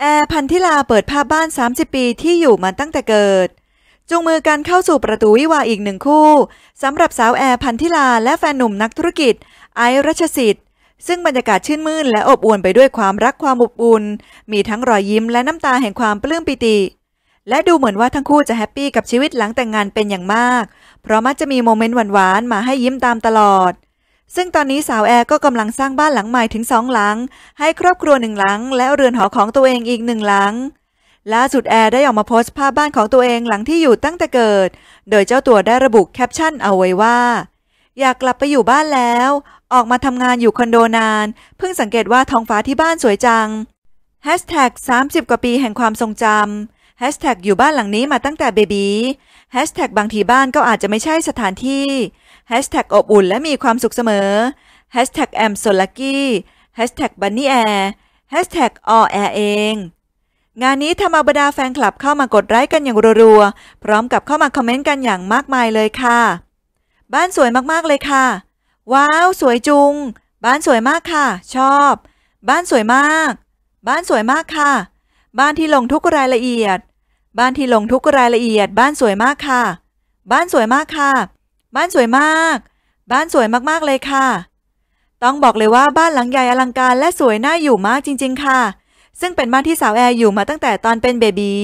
แอร์พันธิลาเปิดภาพบ้าน 30 ปีที่อยู่มาตั้งแต่เกิด จูงมือกันเข้าสู่ประตูวิวาอีกหนึ่งคู่สำหรับสาวแอร์พันธิลา และแฟนหนุ่มนักธุรกิจ ไอรัชสิทธิ์ ซึ่งบรรยากาศชื่นมื่น และอบอวลไปด้วยความรักความอบอุ่น มีทั้งรอยยิ้มและน้ำตาแห่งความปลื้มปิติ และดูเหมือนว่าทั้งคู่จะแฮปปี้กับชีวิตหลังแต่งงานเป็นอย่างมาก เพราะมักจะมีโมเมนต์หวานๆมาให้ยิ้มตามตลอดซึ่งตอนนี้สาวแอร์ก็กำลังสร้างบ้านหลังใหม่ถึงสองหลังให้ครอบครัวหนึ่งหลัง และเรือนหอของตัวเองอีกหนึ่งหลังล่าสุดแอร์ได้ออกมาโพสต์ภาพบ้านของตัวเองหลังที่อยู่ตั้งแต่เกิดโดยเจ้าตัวได้ระบุแคปชั่น เอาไว้ว่า อยากกลับไปอยู่บ้านแล้ว ออกมาทำงานอยู่คอนโดนานเพิ่งสังเกตว่าท้องฟ้าที่บ้านสวยจัง Hashtag 30กว่าปีแห่งความทรงจำ Hashtag อยู่บ้านหลังนี้มาตั้งแต่เบบี Hashtag บางทีบ้านก็อาจจะไม่ใช่สถานที่อบอุ่นและมีความสุขเสมอ Hashtag แอมโซลกกี้แฮชแท็กบันนี่แอร์แฮชแท็กออแอร์เองงานนี้ทำเอาบรรดาแฟนคลับเข้ามากดไลค์กันอย่างรัวๆ พร้อมกับเข้ามาคอมเมนต์กันอย่างมากมายเลยค่ะ บ้านสวยมากๆ เลยค่ะ ว้าว สวยจุง บ้านสวยมากค่ะ ชอบ บ้านสวยมาก บ้านสวยมากค่ะ บ้านที่ลงทุกรายละเอียด บ้านที่ลงทุกรายละเอียด บ้านสวยมากค่ะ บ้านสวยมากค่ะบ้านสวยมาก บ้านสวยมากๆ เลยค่ะ ต้องบอกเลยว่าบ้านหลังใหญ่อลังการและสวยน่าอยู่มากจริง ๆ ค่ะ ซึ่งเป็นบ้านที่สาวแอร์อยู่มาตั้งแต่ตอนเป็นเบบี๋